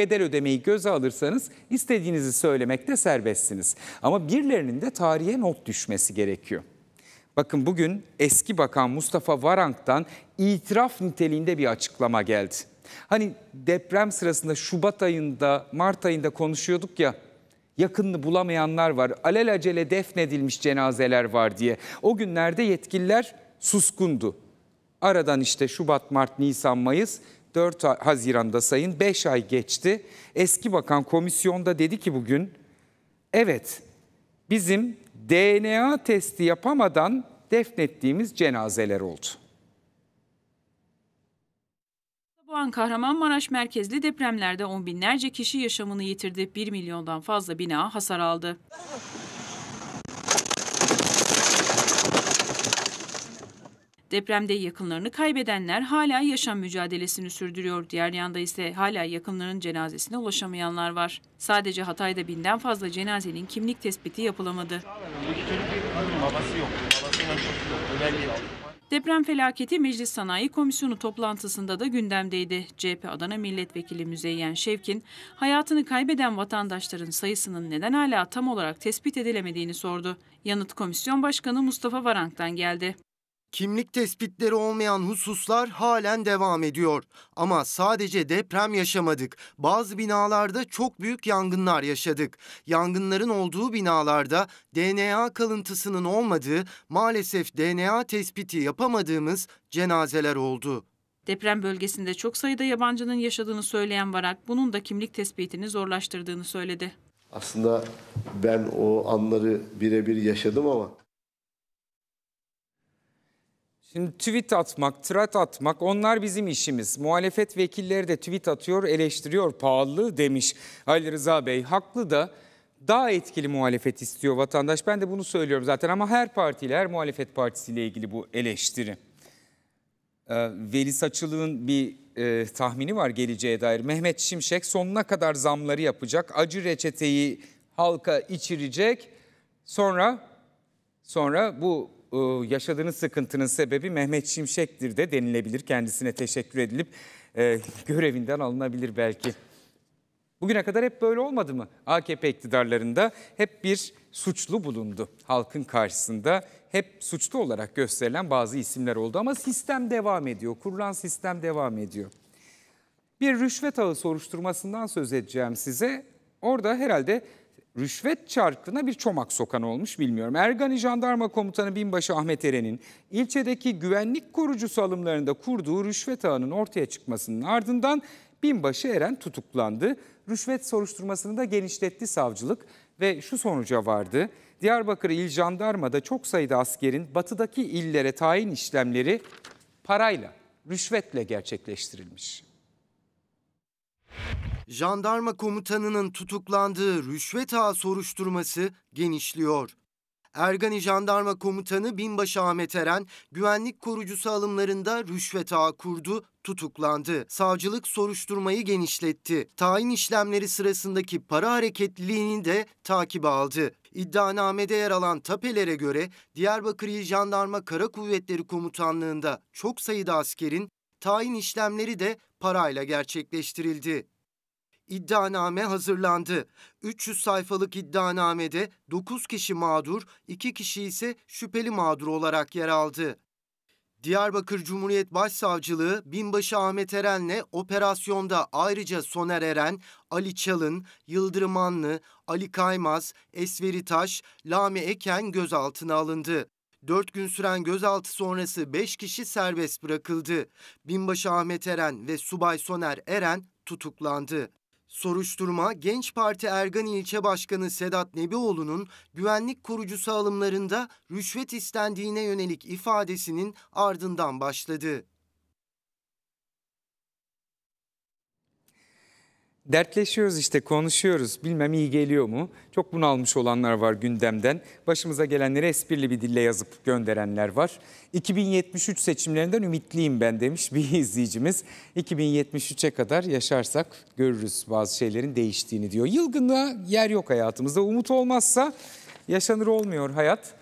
bedel ödemeyi göze alırsanız istediğinizi söylemekte serbestsiniz. Ama birilerinin de tarihe not düşmesi gerekiyor. Bakın bugün eski bakan Mustafa Varank'tan itiraf niteliğinde bir açıklama geldi. Hani deprem sırasında Şubat ayında, Mart ayında konuşuyorduk ya yakınını bulamayanlar var, alelacele defnedilmiş cenazeler var diye. O günlerde yetkililer suskundu. Aradan işte Şubat, Mart, Nisan, Mayıs 4 Haziran'da sayın 5 ay geçti. Eski bakan komisyonda dedi ki bugün evet bizim DNA testi yapamadan defnettiğimiz cenazeler oldu. Bu an Kahramanmaraş merkezli depremlerde on binlerce kişi yaşamını yitirdi. 1 milyondan fazla bina hasar aldı. Depremde yakınlarını kaybedenler hala yaşam mücadelesini sürdürüyor. Diğer yanda ise hala yakınlarının cenazesine ulaşamayanlar var. Sadece Hatay'da binden fazla cenazenin kimlik tespiti yapılamadı. Deprem felaketi Meclis Sanayi Komisyonu toplantısında da gündemdeydi. CHP Adana Milletvekili Müzeyyen Şevkin, hayatını kaybeden vatandaşların sayısının neden hala tam olarak tespit edilemediğini sordu. Yanıt Komisyon Başkanı Mustafa Varank'tan geldi. Kimlik tespitleri olmayan hususlar halen devam ediyor. Ama sadece deprem yaşamadık. Bazı binalarda çok büyük yangınlar yaşadık. Yangınların olduğu binalarda DNA kalıntısının olmadığı, maalesef DNA tespiti yapamadığımız cenazeler oldu. Deprem bölgesinde çok sayıda yabancının yaşadığını söyleyen Varak, bunun da kimlik tespitini zorlaştırdığını söyledi. Aslında ben o anları birebir yaşadım ama Şimdi tweet atmak, tırat atmak onlar bizim işimiz. Muhalefet vekilleri de tweet atıyor, eleştiriyor pahalı demiş Ali Rıza Bey. Haklı da daha etkili muhalefet istiyor vatandaş. Ben de bunu söylüyorum zaten ama her partiyle, her muhalefet partisiyle ilgili bu eleştiri. Ee, Veli Saçılı'nın bir e, tahmini var geleceğe dair. Mehmet Şimşek sonuna kadar zamları yapacak. Acı reçeteyi halka içirecek. Sonra sonra bu e, yaşadığınız sıkıntının sebebi Mehmet Şimşek'tir de denilebilir. Kendisine teşekkür edilip e, görevinden alınabilir belki. Bugüne kadar hep böyle olmadı mı? AKP iktidarlarında hep bir suçlu bulundu. Halkın karşısında hep suçlu olarak gösterilen bazı isimler oldu ama sistem devam ediyor. Kurulan sistem devam ediyor. Bir rüşvet ağı soruşturmasından söz edeceğim size. Orada herhalde rüşvet çarkına bir çomak sokan olmuş bilmiyorum. Ergani Jandarma Komutanı Binbaşı Ahmet Eren'in ilçedeki güvenlik korucusu alımlarında kurduğu rüşvet ağının ortaya çıkmasının ardından Binbaşı Eren tutuklandı. Rüşvet soruşturmasını da genişletti savcılık ve şu sonuca vardı. Diyarbakır İl Jandarma'da çok sayıda askerin batıdaki illere tayin işlemleri parayla, rüşvetle gerçekleştirilmiş jandarma komutanının tutuklandığı rüşvet ağı soruşturması genişliyor. Ergani Jandarma Komutanı Binbaşı Ahmet Eren, güvenlik korucusu alımlarında rüşvet ağı kurdu, tutuklandı. Savcılık soruşturmayı genişletti. Tayin işlemleri sırasındaki para hareketliliğini de takibe aldı. İddianamede yer alan tapelere göre Diyarbakır İl Jandarma Kara Kuvvetleri Komutanlığı'nda çok sayıda askerin tayin işlemleri de parayla gerçekleştirildi iddianame hazırlandı. 300 sayfalık iddianamede 9 kişi mağdur, 2 kişi ise şüpheli mağdur olarak yer aldı. Diyarbakır Cumhuriyet Başsavcılığı Binbaşı Ahmet Eren'le operasyonda ayrıca Soner Eren, Ali Çalın, Yıldırım Anlı, Ali Kaymaz, Esveri Taş, Lami Eken gözaltına alındı. 4 gün süren gözaltı sonrası 5 kişi serbest bırakıldı. Binbaşı Ahmet Eren ve Subay Soner Eren tutuklandı. Soruşturma Genç Parti Ergan İlçe Başkanı Sedat Nebioğlu'nun güvenlik korucusu alımlarında rüşvet istendiğine yönelik ifadesinin ardından başladı. dertleşiyoruz işte konuşuyoruz. Bilmem iyi geliyor mu? Çok bunalmış olanlar var gündemden. Başımıza gelenleri esprili bir dille yazıp gönderenler var. 2073 seçimlerinden ümitliyim ben demiş bir izleyicimiz. 2073'e kadar yaşarsak görürüz bazı şeylerin değiştiğini diyor. Yılgınlığa yer yok hayatımızda. Umut olmazsa yaşanır olmuyor hayat.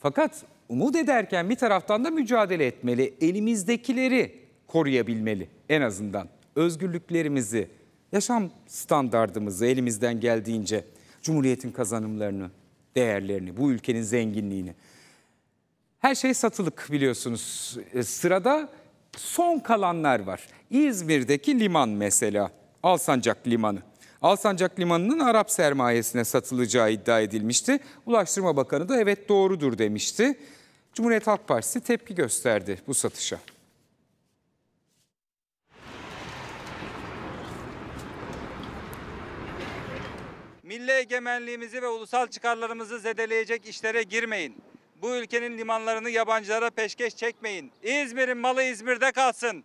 Fakat umut ederken bir taraftan da mücadele etmeli. Elimizdekileri koruyabilmeli en azından. Özgürlüklerimizi, yaşam standardımızı elimizden geldiğince Cumhuriyet'in kazanımlarını, değerlerini, bu ülkenin zenginliğini. Her şey satılık biliyorsunuz. E, sırada son kalanlar var. İzmir'deki liman mesela, Alsancak Limanı. Alsancak Limanı'nın Arap sermayesine satılacağı iddia edilmişti. Ulaştırma Bakanı da evet doğrudur demişti. Cumhuriyet Halk Partisi tepki gösterdi bu satışa. milli egemenliğimizi ve ulusal çıkarlarımızı zedeleyecek işlere girmeyin. Bu ülkenin limanlarını yabancılara peşkeş çekmeyin. İzmir'in malı İzmir'de kalsın.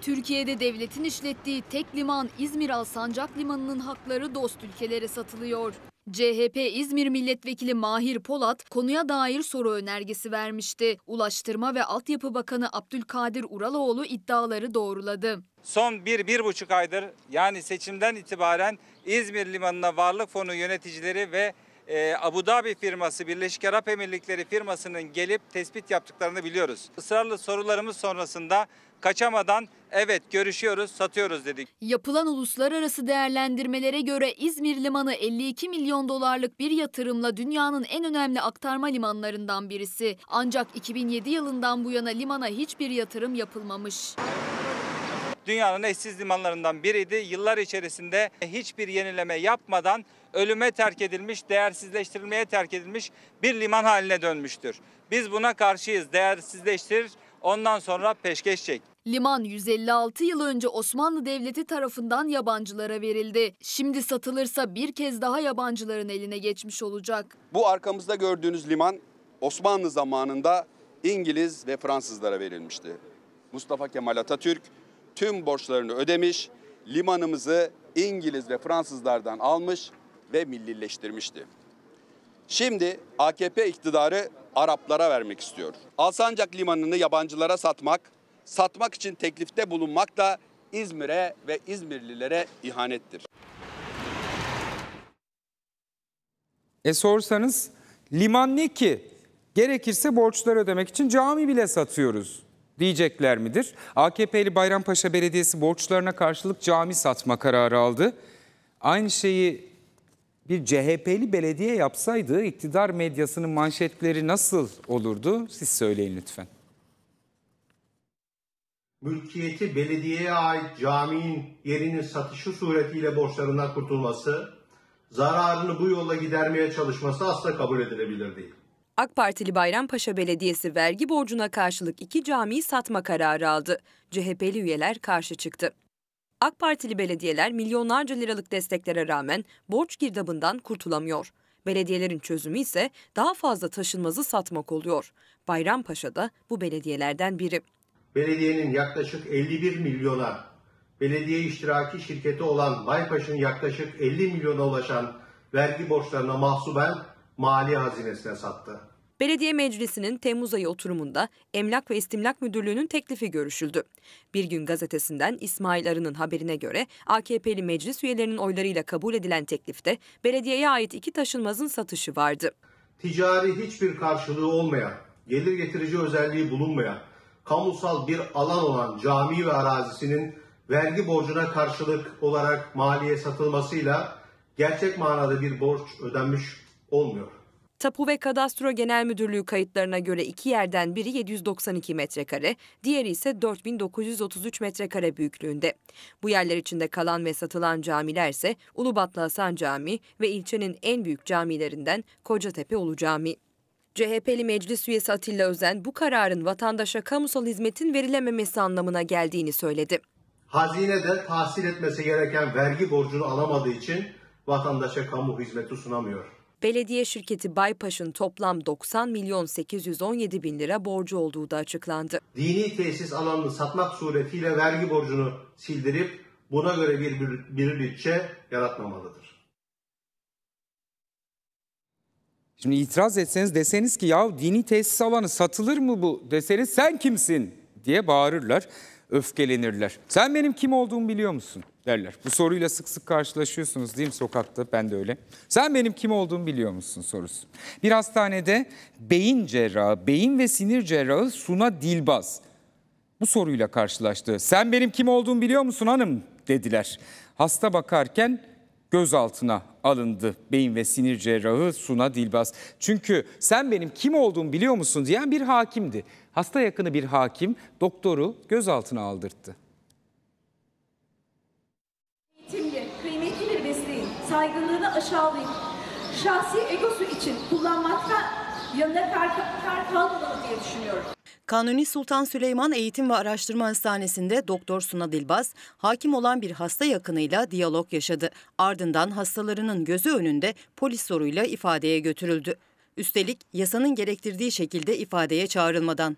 Türkiye'de devletin işlettiği tek liman İzmir Alsancak Limanı'nın hakları dost ülkelere satılıyor. CHP İzmir Milletvekili Mahir Polat konuya dair soru önergesi vermişti. Ulaştırma ve Altyapı Bakanı Abdülkadir Uraloğlu iddiaları doğruladı. Son bir, bir buçuk aydır yani seçimden itibaren İzmir Limanı'na varlık fonu yöneticileri ve e, Abu Dhabi firması, Birleşik Arap Emirlikleri firmasının gelip tespit yaptıklarını biliyoruz. Israrlı sorularımız sonrasında kaçamadan evet görüşüyoruz satıyoruz dedik. Yapılan uluslararası değerlendirmelere göre İzmir Limanı 52 milyon dolarlık bir yatırımla dünyanın en önemli aktarma limanlarından birisi. Ancak 2007 yılından bu yana limana hiçbir yatırım yapılmamış dünyanın eşsiz limanlarından biriydi. Yıllar içerisinde hiçbir yenileme yapmadan ölüme terk edilmiş, değersizleştirilmeye terk edilmiş bir liman haline dönmüştür. Biz buna karşıyız. Değersizleştir, Ondan sonra peşkeş çek. Liman 156 yıl önce Osmanlı Devleti tarafından yabancılara verildi. Şimdi satılırsa bir kez daha yabancıların eline geçmiş olacak. Bu arkamızda gördüğünüz liman Osmanlı zamanında İngiliz ve Fransızlara verilmişti. Mustafa Kemal Atatürk tüm borçlarını ödemiş, limanımızı İngiliz ve Fransızlardan almış ve millileştirmişti. Şimdi AKP iktidarı Araplara vermek istiyor. Alsancak limanını yabancılara satmak, satmak için teklifte bulunmak da İzmir'e ve İzmirlilere ihanettir. E sorsanız liman ne ki? Gerekirse borçları ödemek için cami bile satıyoruz diyecekler midir? AKP'li Bayrampaşa Belediyesi borçlarına karşılık cami satma kararı aldı. Aynı şeyi bir CHP'li belediye yapsaydı iktidar medyasının manşetleri nasıl olurdu? Siz söyleyin lütfen. Mülkiyeti belediyeye ait caminin yerinin satışı suretiyle borçlarından kurtulması, zararını bu yolla gidermeye çalışması asla kabul edilebilir değil. AK Partili Bayrampaşa Belediyesi vergi borcuna karşılık iki camiyi satma kararı aldı. CHP'li üyeler karşı çıktı. AK Partili belediyeler milyonlarca liralık desteklere rağmen borç girdabından kurtulamıyor. Belediyelerin çözümü ise daha fazla taşınmazı satmak oluyor. Bayrampaşa da bu belediyelerden biri. Belediyenin yaklaşık 51 milyona, belediye iştiraki şirketi olan Baypaş'ın yaklaşık 50 milyona ulaşan vergi borçlarına mahsuben mali hazinesine sattı. Belediye Meclisi'nin Temmuz ayı oturumunda Emlak ve İstimlak Müdürlüğü'nün teklifi görüşüldü. Bir gün gazetesinden İsmail Arı'nın haberine göre AKP'li meclis üyelerinin oylarıyla kabul edilen teklifte belediyeye ait iki taşınmazın satışı vardı. Ticari hiçbir karşılığı olmayan, gelir getirici özelliği bulunmayan, kamusal bir alan olan cami ve arazisinin vergi borcuna karşılık olarak maliye satılmasıyla gerçek manada bir borç ödenmiş olmuyor. Tapu ve Kadastro Genel Müdürlüğü kayıtlarına göre iki yerden biri 792 metrekare, diğeri ise 4933 metrekare büyüklüğünde. Bu yerler içinde kalan ve satılan camiler ise Ulubatlı Hasan Camii ve ilçenin en büyük camilerinden Kocatepe Ulu Camii. CHP'li meclis üyesi Atilla Özen bu kararın vatandaşa kamusal hizmetin verilememesi anlamına geldiğini söyledi. Hazine'de tahsil etmesi gereken vergi borcunu alamadığı için vatandaşa kamu hizmeti sunamıyor belediye şirketi Baypaş'ın toplam 90 milyon 817 bin lira borcu olduğu da açıklandı. Dini tesis alanını satmak suretiyle vergi borcunu sildirip buna göre bir, bir, bir bütçe yaratmamalıdır. Şimdi itiraz etseniz deseniz ki ya dini tesis alanı satılır mı bu deseniz sen kimsin diye bağırırlar öfkelenirler. Sen benim kim olduğumu biliyor musun derler. Bu soruyla sık sık karşılaşıyorsunuz değil mi sokakta? Ben de öyle. Sen benim kim olduğumu biliyor musun sorusu. Bir hastanede beyin cerrahı, beyin ve sinir cerrahı Suna Dilbaz bu soruyla karşılaştı. Sen benim kim olduğumu biliyor musun hanım dediler. Hasta bakarken gözaltına alındı beyin ve sinir cerrahı Suna Dilbaz. Çünkü sen benim kim olduğumu biliyor musun diyen bir hakimdi. Hasta yakını bir hakim doktoru gözaltına aldırttı. Eğitimli, kıymetli bir mesleğin saygınlığını aşağılayın. şahsi egosu için kullanmakta yanına kar, kar kalmamalı diye düşünüyorum. Kanuni Sultan Süleyman Eğitim ve Araştırma Hastanesi'nde Doktor Suna Dilbaz, hakim olan bir hasta yakınıyla diyalog yaşadı. Ardından hastalarının gözü önünde polis soruyla ifadeye götürüldü. Üstelik yasanın gerektirdiği şekilde ifadeye çağrılmadan.